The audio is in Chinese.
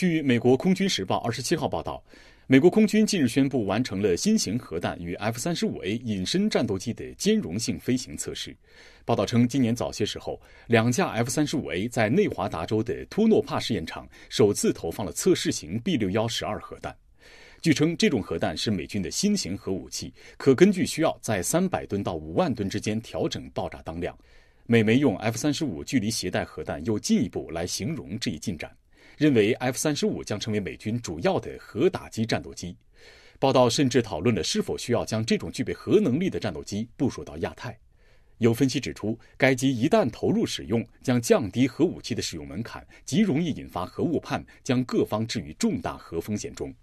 据美国空军时报二十七号报道，美国空军近日宣布完成了新型核弹与 F 三十五 A 隐身战斗机的兼容性飞行测试。报道称，今年早些时候，两架 F 三十五 A 在内华达州的托诺帕试验场首次投放了测试型 B 六幺十二核弹。据称，这种核弹是美军的新型核武器，可根据需要在三百吨到五万吨之间调整爆炸当量。美媒用 “F 三十五距离携带核弹又进一步”来形容这一进展。认为 F 三十五将成为美军主要的核打击战斗机。报道甚至讨论了是否需要将这种具备核能力的战斗机部署到亚太。有分析指出，该机一旦投入使用，将降低核武器的使用门槛，极容易引发核误判，将各方置于重大核风险中。